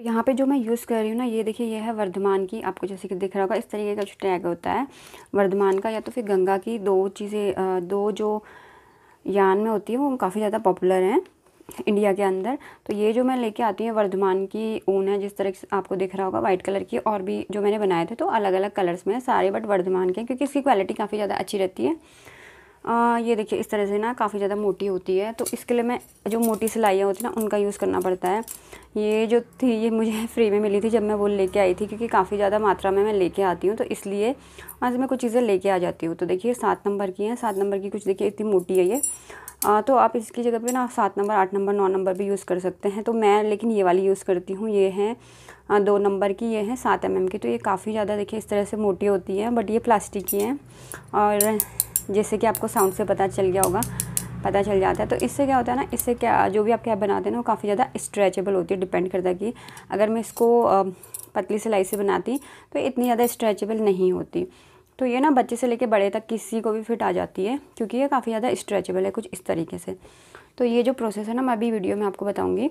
तो यहाँ पे जो मैं यूज़ कर रही हूँ ना ये देखिए ये है वर्धमान की आपको जैसे कि दिख रहा होगा इस तरीके का जो टैग होता है वर्धमान का या तो फिर गंगा की दो चीज़ें दो जो यान में होती है वो काफ़ी ज़्यादा पॉपुलर हैं इंडिया के अंदर तो ये जो मैं लेके आती हूँ वर्धमान की ऊन है जिस तरह से आपको दिख रहा होगा वाइट कलर की और भी जो मैंने बनाए थे तो अलग अलग कलर्स में सारे बट वर्धमान के क्योंकि इसकी क्वालिटी काफ़ी ज़्यादा अच्छी रहती है आ, ये देखिए इस तरह से ना काफ़ी ज़्यादा मोटी होती है तो इसके लिए मैं जो मोटी सिलाइयाँ होती हैं ना उनका यूज़ करना पड़ता है ये जो थी ये मुझे फ्री में मिली थी जब मैं वो लेके आई थी क्योंकि काफ़ी ज़्यादा मात्रा में मैं लेके आती हूँ तो इसलिए वहाँ से मैं कुछ चीज़ें लेके आ जाती हूँ तो देखिए सात नंबर की हैं सात नंबर की कुछ देखिए इतनी मोटी है ये आ, तो आप इसकी जगह पे ना सात नंबर आठ नंबर नौ नंबर भी यूज़ कर सकते हैं तो मैं लेकिन ये वाली यूज़ करती हूँ ये हैं दो नंबर की ये हैं सात एम की तो ये काफ़ी ज़्यादा देखिए इस तरह से मोटी होती है बट ये प्लास्टिक की हैं और जैसे कि आपको साउंड से पता चल गया होगा पता चल जाता है तो इससे क्या होता है ना इससे क्या जो भी आप कैप बनाते हैं ना वो काफ़ी ज़्यादा स्ट्रेचेबल होती है डिपेंड करता है कि अगर मैं इसको पतली सिलाई से बनाती तो इतनी ज़्यादा स्ट्रेचेबल नहीं होती तो ये ना बच्चे से लेके बड़े तक किसी को भी फिट आ जाती है क्योंकि ये काफ़ी ज़्यादा स्ट्रेचेबल है कुछ इस तरीके से तो ये जो प्रोसेस है ना मैं अभी वीडियो में आपको बताऊँगी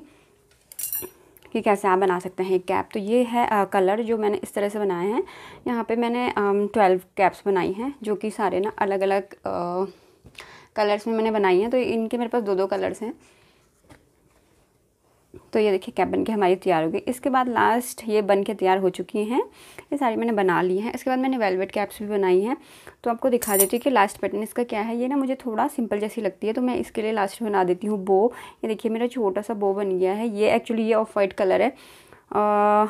कि कैसे आप बना सकते हैं एक कैप तो ये है आ, कलर जो मैंने इस तरह से बनाए हैं यहाँ पे मैंने ट्वेल्व कैप्स बनाई हैं जो कि सारे ना अलग अलग आ, कलर्स में मैंने बनाई हैं तो इनके मेरे पास दो दो कलर्स हैं तो ये देखिए कैप बन के हमारी तैयार हो गई इसके बाद लास्ट ये बन के तैयार हो चुकी हैं ये सारी मैंने बना ली हैं इसके बाद मैंने वेलवेट कैप्स भी बनाई हैं तो आपको दिखा देती हूँ कि लास्ट पैटर्न इसका क्या है ये ना मुझे थोड़ा सिंपल जैसी लगती है तो मैं इसके लिए लास्ट बना देती हूँ बो ये देखिए मेरा छोटा सा बो बन गया है ये एक्चुअली ये ऑफ वाइट कलर है आ,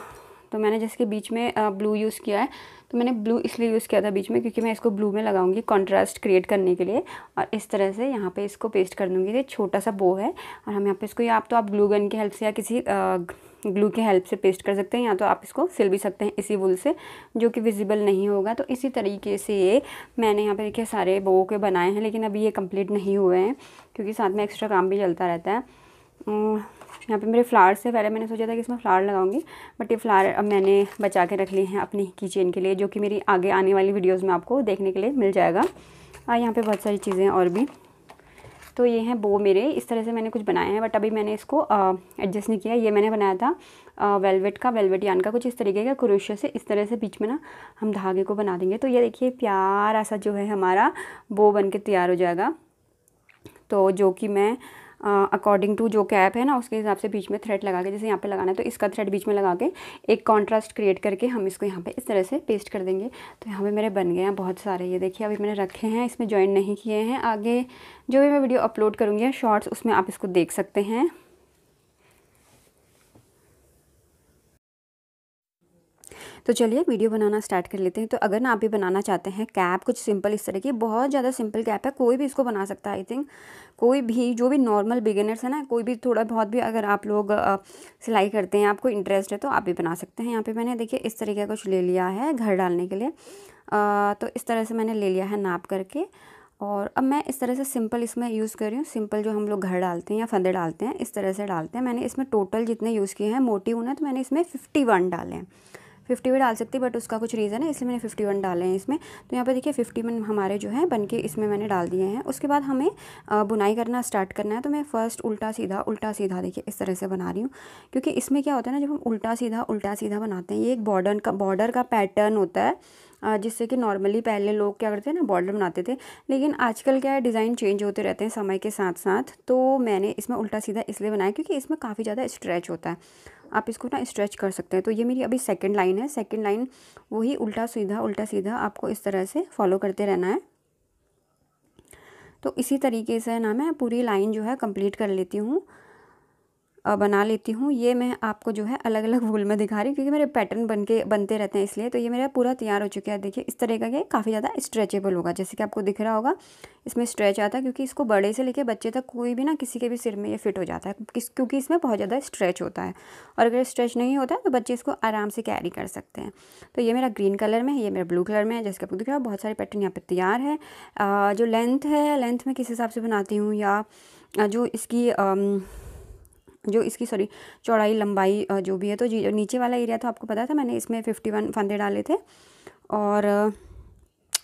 तो मैंने जैसे बीच में ब्लू यूज़ किया है तो मैंने ब्लू इसलिए यूज़ किया था बीच में क्योंकि मैं इसको ब्लू में लगाऊंगी कॉन्ट्रास्ट क्रिएट करने के लिए और इस तरह से यहाँ पे इसको पेस्ट कर दूँगी ये छोटा सा बो है और हम यहाँ पे इसको या आप तो आप ग्लू गन की हेल्प से या किसी ग्लू के हेल्प से पेस्ट कर सकते हैं या तो आप इसको सिल भी सकते हैं इसी वुल से जो कि विजिबल नहीं होगा तो इसी तरीके से ये मैंने यहाँ पे देखिए सारे बो के बनाए हैं लेकिन अभी ये कम्प्लीट नहीं हुए हैं क्योंकि साथ में एक्स्ट्रा काम भी चलता रहता है यहाँ पे मेरे फ्लावर्स है पहले मैंने सोचा था कि इसमें फ्लावर लगाऊंगी बट ये फ्लावर अब मैंने बचा के रख लिए हैं अपनी किचन के लिए जो कि मेरी आगे आने वाली वीडियोज़ में आपको देखने के लिए मिल जाएगा और यहाँ पर बहुत सारी चीज़ें और भी तो ये हैं बो मेरे इस तरह से मैंने कुछ बनाए हैं बट अभी मैंने इसको एडजस्ट नहीं किया ये मैंने बनाया था वेलवेट का वेलवेट यान का कुछ इस तरीके का क्रोशिया से इस तरह से बीच में ना हम धागे को बना देंगे तो ये देखिए प्यारा सा जो है हमारा बो बन के तैयार हो जाएगा तो जो कि मैं अकॉर्डिंग टू जो कैप है ना उसके हिसाब से बीच में थ्रेड लगा के जैसे यहाँ पे लगाना है तो इसका थ्रेड बीच में लगा के एक कॉन्ट्रास्ट क्रिएट करके हम इसको यहाँ पे इस तरह से पेस्ट कर देंगे तो यहाँ पे मेरे बन गए हैं बहुत सारे ये देखिए अभी मैंने रखे हैं इसमें ज्वाइन नहीं किए हैं आगे जो भी मैं वीडियो अपलोड करूँगी शॉर्ट्स उसमें आप इसको देख सकते हैं तो चलिए वीडियो बनाना स्टार्ट कर लेते हैं तो अगर ना आप भी बनाना चाहते हैं कैप कुछ सिंपल इस तरह की बहुत ज़्यादा सिंपल कैप है कोई भी इसको बना सकता है आई थिंक कोई भी जो भी नॉर्मल बिगिनर्स है ना कोई भी थोड़ा बहुत भी अगर आप लोग सिलाई करते हैं आपको इंटरेस्ट है तो आप भी बना सकते हैं यहाँ पर मैंने देखिए इस तरीके का कुछ ले लिया है घर डालने के लिए तो इस तरह से मैंने ले लिया है नाप करके और अब मैं इस तरह से सिंपल इसमें यूज़ कर रही हूँ सिंपल जो हम लोग घर डालते हैं या फंदे डालते हैं इस तरह से डालते हैं मैंने इसमें टोटल जितने यूज़ किए हैं मोटी ऊन है तो मैंने इसमें फिफ्टी वन डाले हैं फिफ्टी भी डाल सकती बट उसका कुछ रीज़न है इसलिए मैंने फिफ्टी वन डाले हैं इसमें तो यहाँ पर देखिए फिफ्टी वन हमारे जो है बन के इसमें मैंने डाल दिए हैं उसके बाद हमें बुनाई करना स्टार्ट करना है तो मैं फ़र्स्ट उल्टा सीधा उल्टा सीधा देखिए इस तरह से बना रही हूँ क्योंकि इसमें क्या होता है ना जब हम उल्टा सीधा उल्टा सीधा बनाते हैं ये एक बॉर्डर का बॉर्डर का पैटर्न होता है जिससे कि नॉर्मली पहले लोग क्या करते हैं ना बॉर्डर बनाते थे लेकिन आजकल क्या है डिज़ाइन चेंज होते रहते हैं समय के साथ साथ तो मैंने इसमें उल्टा सीधा इसलिए बनाया क्योंकि इसमें काफ़ी ज़्यादा स्ट्रेच होता है आप इसको ना स्ट्रेच कर सकते हैं तो ये मेरी अभी सेकेंड लाइन है सेकेंड लाइन वही उल्टा सीधा उल्टा सीधा आपको इस तरह से फॉलो करते रहना है तो इसी तरीके से ना मैं पूरी लाइन जो है कंप्लीट कर लेती हूँ बना लेती हूँ ये मैं आपको जो है अलग अलग वूल में दिखा रही हूँ क्योंकि मेरे पैटर्न बन के बनते रहते हैं इसलिए तो ये मेरा पूरा तैयार हो चुका है देखिए इस तरह का ये काफ़ी ज़्यादा स्ट्रेचेबल होगा जैसे कि आपको दिख रहा होगा इसमें स्ट्रेच आता है क्योंकि इसको बड़े से लेके बच्चे तक कोई भी ना किसी के भी सिर में ये फिट हो जाता है क्योंकि इसमें बहुत ज़्यादा स्ट्रेच होता है और अगर स्ट्रेच नहीं होता है तो बच्चे इसको आराम से कैरी कर सकते हैं तो ये मेरा ग्रीन कलर में है ये मेरा ब्लू कलर में है जैसे कि आपको दिख रहा है बहुत सारे पैटर्न यहाँ पर तैयार है जो लेंथ है लेंथ में किस हिसाब से बनाती हूँ या जो इसकी जो इसकी सॉरी चौड़ाई लंबाई जो भी है तो जी नीचे वाला एरिया तो आपको पता था मैंने इसमें फिफ्टी वन फंदे डाले थे और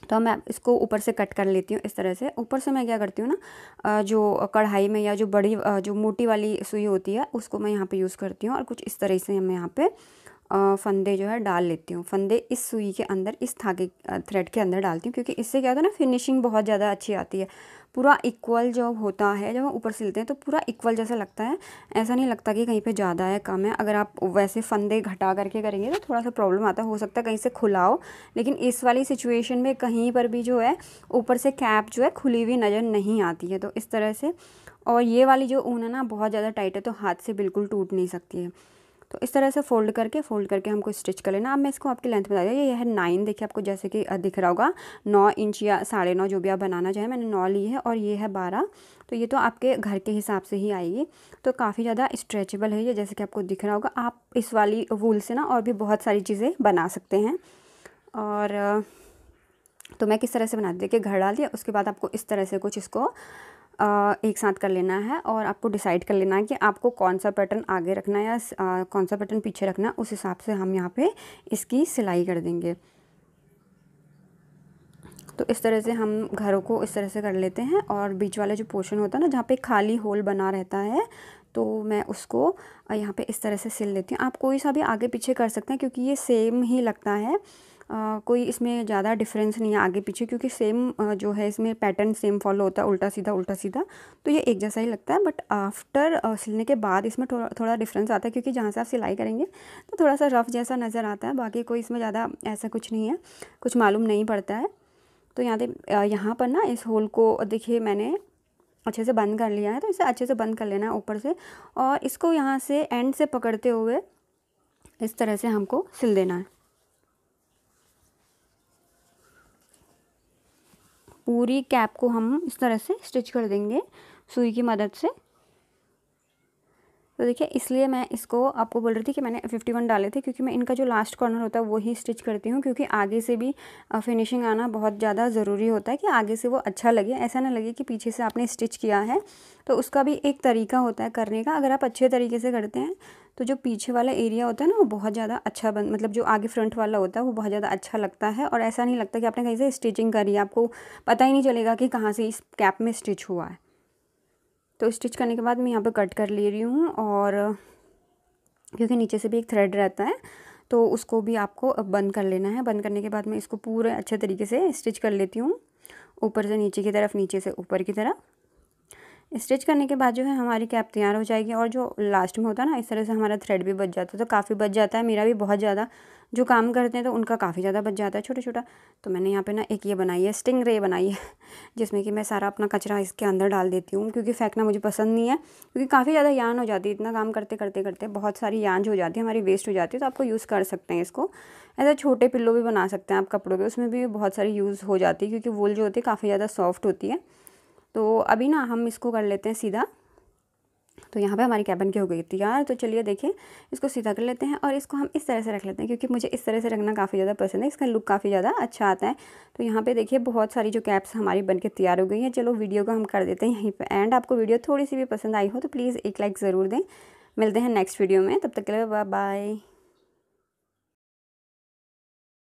तो मैं इसको ऊपर से कट कर लेती हूँ इस तरह से ऊपर से मैं क्या करती हूँ ना जो कढ़ाई में या जो बड़ी जो मोटी वाली सुई होती है उसको मैं यहाँ पे यूज़ करती हूँ और कुछ इस तरह से मैं यहाँ पर फंदे जो है डाल लेती हूँ फंदे इस सुई के अंदर इस धागे थ्रेड के अंदर डालती हूँ क्योंकि इससे क्या होता है ना फिनिशिंग बहुत ज़्यादा अच्छी आती है पूरा इक्वल जब होता है जब हम ऊपर से हैं तो पूरा इक्वल जैसा लगता है ऐसा नहीं लगता कि कहीं पे ज़्यादा है कम है अगर आप वैसे फंदे घटा करके करेंगे तो थोड़ा सा प्रॉब्लम आता हो सकता है कहीं से खुलाओ लेकिन इस वाली सिचुएशन में कहीं पर भी जो है ऊपर से कैप जो है खुली हुई नज़र नहीं आती है तो इस तरह से और ये वाली जो ऊन है ना बहुत ज़्यादा टाइट है तो हाथ से बिल्कुल टूट नहीं सकती है तो इस तरह से फोल्ड करके फोल्ड करके हमको स्टिच कर लेना अब मैं इसको आपकी लेंथ बता दिया ये है नाइन देखिए आपको जैसे कि दिख रहा होगा नौ इंच या साढ़े नौ जो भी आप बनाना चाहें मैंने नौ ली है और ये है बारह तो ये तो आपके घर के हिसाब से ही आएगी तो काफ़ी ज़्यादा स्ट्रेचेबल है ये जैसे कि आपको दिख रहा होगा आप इस वाली वूल से ना और भी बहुत सारी चीज़ें बना सकते हैं और तो मैं किस तरह से बना देखिए घर डाल दिया उसके बाद आपको इस तरह से कुछ इसको एक साथ कर लेना है और आपको डिसाइड कर लेना है कि आपको कौन सा पैटर्न आगे रखना है या कौन सा पैटर्न पीछे रखना है उस हिसाब से हम यहाँ पे इसकी सिलाई कर देंगे तो इस तरह से हम घरों को इस तरह से कर लेते हैं और बीच वाला जो पोर्शन होता है ना जहाँ पे खाली होल बना रहता है तो मैं उसको यहाँ पर इस तरह से सिल लेती हूँ आप कोई सा भी आगे पीछे कर सकते हैं क्योंकि ये सेम ही लगता है कोई इसमें ज़्यादा डिफरेंस नहीं है आगे पीछे क्योंकि सेम जो है इसमें पैटर्न सेम फॉलो होता है उल्टा सीधा उल्टा सीधा तो ये एक जैसा ही लगता है बट आफ्टर सिलने के बाद इसमें थोड़ा थोड़ा डिफरेंस आता है क्योंकि जहाँ से आप सिलाई करेंगे तो थोड़ा सा रफ़ जैसा नज़र आता है बाकी कोई इसमें ज़्यादा ऐसा कुछ नहीं है कुछ मालूम नहीं पड़ता है तो यहाँ पे यहाँ पर ना इस होल को देखिए मैंने अच्छे से बंद कर लिया है तो इसे अच्छे से बंद कर लेना है ऊपर से और इसको यहाँ से एंड से पकड़ते हुए इस तरह से हमको सिल देना है पूरी कैप को हम इस तरह से स्टिच कर देंगे सुई की मदद से तो देखिए इसलिए मैं इसको आपको बोल रही थी कि मैंने फिफ्टी वन डाले थे क्योंकि मैं इनका जो लास्ट कॉर्नर होता है वही स्टिच करती हूँ क्योंकि आगे से भी फिनिशिंग आना बहुत ज़्यादा ज़रूरी होता है कि आगे से वो अच्छा लगे ऐसा ना लगे कि पीछे से आपने स्टिच किया है तो उसका भी एक तरीका होता है करने का अगर आप अच्छे तरीके से करते हैं तो जो पीछे वाला एरिया होता है ना वो बहुत ज़्यादा अच्छा बन मतलब जो आगे फ्रंट वाला होता है वो बहुत ज़्यादा अच्छा लगता है और ऐसा नहीं लगता कि आपने कहीं से स्टिचिंग करी आपको पता ही नहीं चलेगा कि कहाँ से इस कैप में स्टिच हुआ है तो स्टिच करने के बाद मैं यहाँ पर कट कर ले रही हूँ और क्योंकि नीचे से भी एक थ्रेड रहता है तो उसको भी आपको बंद कर लेना है बंद करने के बाद मैं इसको पूरे अच्छे तरीके से स्टिच कर लेती हूँ ऊपर से नीचे की तरफ नीचे से ऊपर की तरफ स्टिच करने के बाद जो है हमारी कैप तैयार हो जाएगी और जो लास्ट में होता है ना इस तरह से हमारा थ्रेड भी बच जाता है तो काफ़ी बच जाता है मेरा भी बहुत ज़्यादा जो काम करते हैं तो उनका काफ़ी ज़्यादा बच जाता है छोटा छोटा तो मैंने यहाँ पे ना एक ये बनाई है स्टिंग रे बनाई है जिसमें कि मैं सारा अपना कचरा इसके अंदर डाल देती हूँ क्योंकि फेंकना मुझे पसंद नहीं है क्योंकि काफ़ी ज़्यादा यान हो जाती है इतना काम करते करते करते बहुत सारी यान जो हो जाती है हमारी वेस्ट हो जाती है तो आपको यूज़ कर सकते हैं इसको ऐसा छोटे पिल्लो भी बना सकते हैं आप कपड़ों के उसमें भी बहुत सारी यूज़ हो जाती है क्योंकि वुल जो होती है काफ़ी ज़्यादा सॉफ्ट होती है तो अभी ना हम इसको कर लेते हैं सीधा तो यहाँ पे हमारी कैबन की हो गई तैयार तो चलिए देखिए इसको सीधा कर लेते हैं और इसको हम इस तरह से रख लेते हैं क्योंकि मुझे इस तरह से रखना काफ़ी ज़्यादा पसंद है इसका लुक काफ़ी ज़्यादा अच्छा आता है तो यहाँ पे देखिए बहुत सारी जो कैप्स हमारी बन के तैयार हो गई हैं चलो वीडियो को हम कर देते हैं यहीं पर एंड आपको वीडियो थोड़ी सी भी पसंद आई हो तो प्लीज़ एक लाइक ज़रूर दें मिलते हैं नेक्स्ट वीडियो में तब तक के लिए बाय